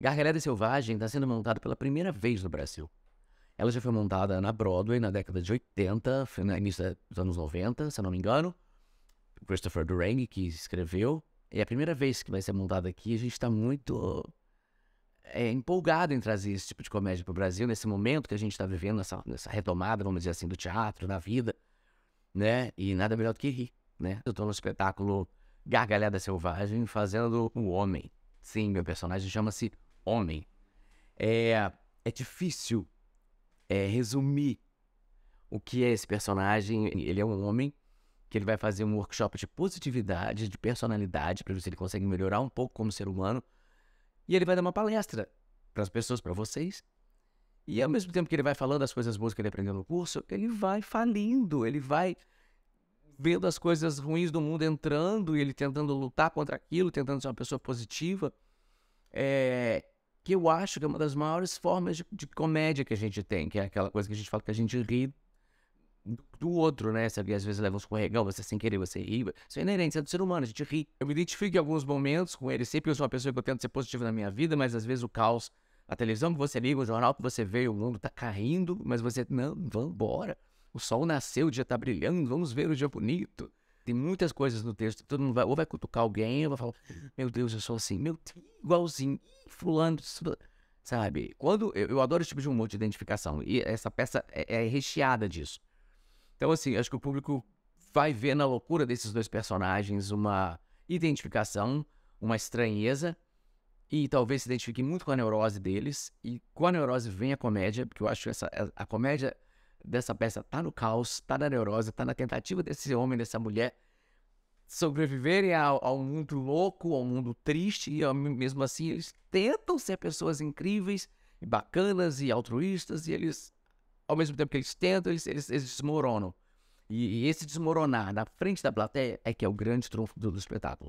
Gargalhada Selvagem está sendo montada pela primeira vez no Brasil. Ela já foi montada na Broadway na década de 80, no início dos anos 90, se eu não me engano. Christopher Durang que escreveu. É a primeira vez que vai ser montada aqui. A gente está muito é, empolgado em trazer esse tipo de comédia para o Brasil nesse momento que a gente está vivendo, nessa, nessa, retomada, vamos dizer assim, do teatro, da vida, né? E nada melhor do que rir, né? Eu estou no espetáculo Gargalhada Selvagem fazendo o um homem. Sim, meu personagem chama-se homem, é, é difícil é, resumir o que é esse personagem. Ele é um homem que ele vai fazer um workshop de positividade, de personalidade, para ver se ele consegue melhorar um pouco como ser humano. E ele vai dar uma palestra para as pessoas, para vocês. E ao mesmo tempo que ele vai falando as coisas boas que ele aprendeu no curso, ele vai falindo, ele vai vendo as coisas ruins do mundo entrando e ele tentando lutar contra aquilo, tentando ser uma pessoa positiva. É, que eu acho que é uma das maiores formas de, de, comédia que a gente tem, que é aquela coisa que a gente fala que a gente ri do, do outro, né? Sabe? Às vezes leva um escorregão, você sem querer, você ri. Isso é inerente, isso é do ser humano, a gente ri. Eu me identifico em alguns momentos com ele, sempre eu sou uma pessoa que eu tento ser positivo na minha vida, mas às vezes o caos, a televisão que você liga, é o jornal que você vê, o mundo tá caindo, mas você, não, vambora. O sol nasceu, o dia tá brilhando, vamos ver o dia bonito. Tem muitas coisas no texto todo mundo vai, ou vai cutucar alguém, ou vai falar, meu Deus, eu sou assim, meu Deus, igualzinho, fulano, sabe? Quando eu, eu, adoro esse tipo de humor de identificação e essa peça é, é recheada disso. Então, assim, acho que o público vai ver na loucura desses dois personagens uma identificação, uma estranheza e talvez se identifique muito com a neurose deles e com a neurose vem a comédia, porque eu acho que essa, a comédia dessa peça está no caos, está na neurose, está na tentativa desse homem, dessa mulher sobreviverem ao, ao, mundo louco, ao mundo triste, e mesmo assim eles tentam ser pessoas incríveis e bacanas e altruístas, e eles, ao mesmo tempo que eles tentam, eles, eles, eles desmoronam. E, e, esse desmoronar na frente da plateia é que é o grande trunfo do, do espetáculo.